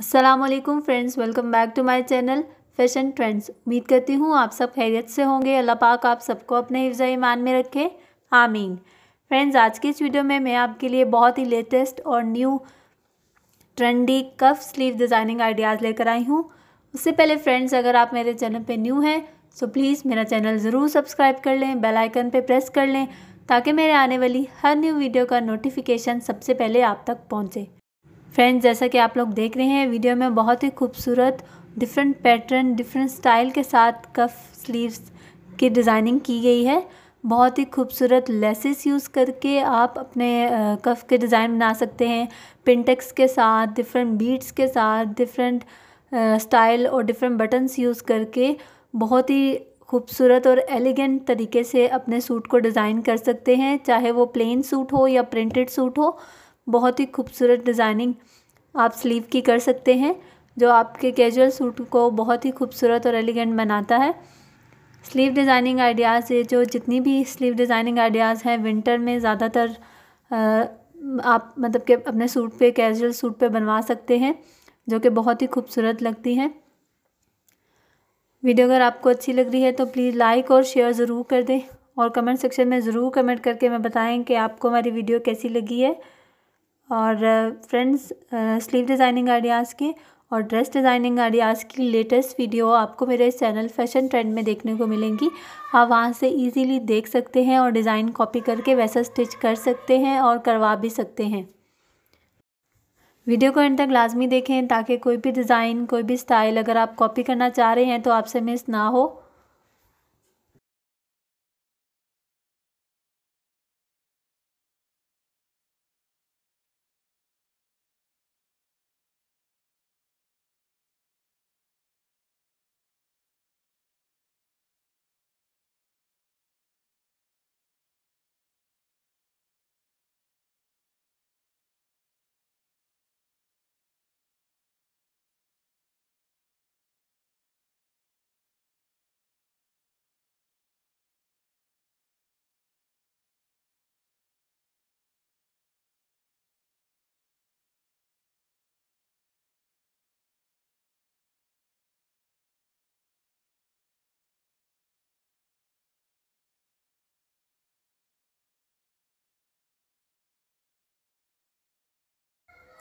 Aslam friends welcome back to my channel fashion trends उम्मीद करती हूँ आप सब खैरियत से होंगे अल्लाह पाक आप सबको अपने हिफ्ज़ ईमान में रखे आमीन फ्रेंड्स आज की इस वीडियो में मैं आपके लिए बहुत ही लेटेस्ट और new trendy cuff sleeve designing ideas लेकर आई हूँ उससे पहले फ्रेंड्स अगर आप मेरे चैनल पर न्यू हैं तो प्लीज़ मेरा चैनल ज़रूर सब्सक्राइब कर लें बेल आइकन पर प्रेस कर लें ताकि मेरे आने वाली हर न्यू वीडियो का नोटिफिकेशन सबसे पहले आप तक पहुँचे फ्रेंड्स जैसा कि आप लोग देख रहे हैं वीडियो में बहुत ही खूबसूरत डिफरेंट पैटर्न डिफरेंट स्टाइल के साथ कफ स्लीव्स की डिज़ाइनिंग की गई है बहुत ही खूबसूरत लेसेस यूज़ करके आप अपने कफ के डिज़ाइन बना सकते हैं पिंटेक्स के साथ डिफरेंट बीट्स के साथ डिफरेंट स्टाइल और डिफरेंट बटन्स यूज़ करके बहुत ही खूबसूरत और एलिगेंट तरीके से अपने सूट को डिज़ाइन कर सकते हैं चाहे वो प्लेन सूट हो या प्रिंटेड सूट हो बहुत ही खूबसूरत डिज़ाइनिंग आप स्लीव की कर सकते हैं जो आपके कैजुअल सूट को बहुत ही खूबसूरत और एलिगेंट बनाता है स्लीव डिज़ाइनिंग आइडियाज़ ये जो जितनी भी स्लीव डिज़ाइनिंग आइडियाज़ हैं विंटर में ज़्यादातर आप मतलब के अपने सूट पे कैजुअल सूट पे बनवा सकते हैं जो कि बहुत ही खूबसूरत लगती हैं वीडियो अगर आपको अच्छी लग रही है तो प्लीज़ लाइक और शेयर ज़रूर कर दें और कमेंट सेक्शन में ज़रूर कमेंट करके हमें बताएँ कि आपको हमारी वीडियो कैसी लगी है और फ्रेंड्स स्लीव डिज़ाइनिंग आइडियाज़ के और ड्रेस डिज़ाइनिंग आइडियाज़ की लेटेस्ट वीडियो आपको मेरे चैनल फैशन ट्रेंड में देखने को मिलेंगी आप वहाँ से इजीली देख सकते हैं और डिज़ाइन कॉपी करके वैसा स्टिच कर सकते हैं और करवा भी सकते हैं वीडियो को एंड तक लाजमी देखें ताकि कोई भी डिज़ाइन कोई भी स्टाइल अगर आप कॉपी करना चाह रहे हैं तो आपसे मिस ना हो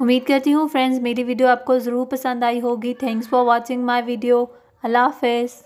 उम्मीद करती हूँ फ्रेंड्स मेरी वीडियो आपको ज़रूर पसंद आई होगी thanks for watching my video अल्लाह हाफिज़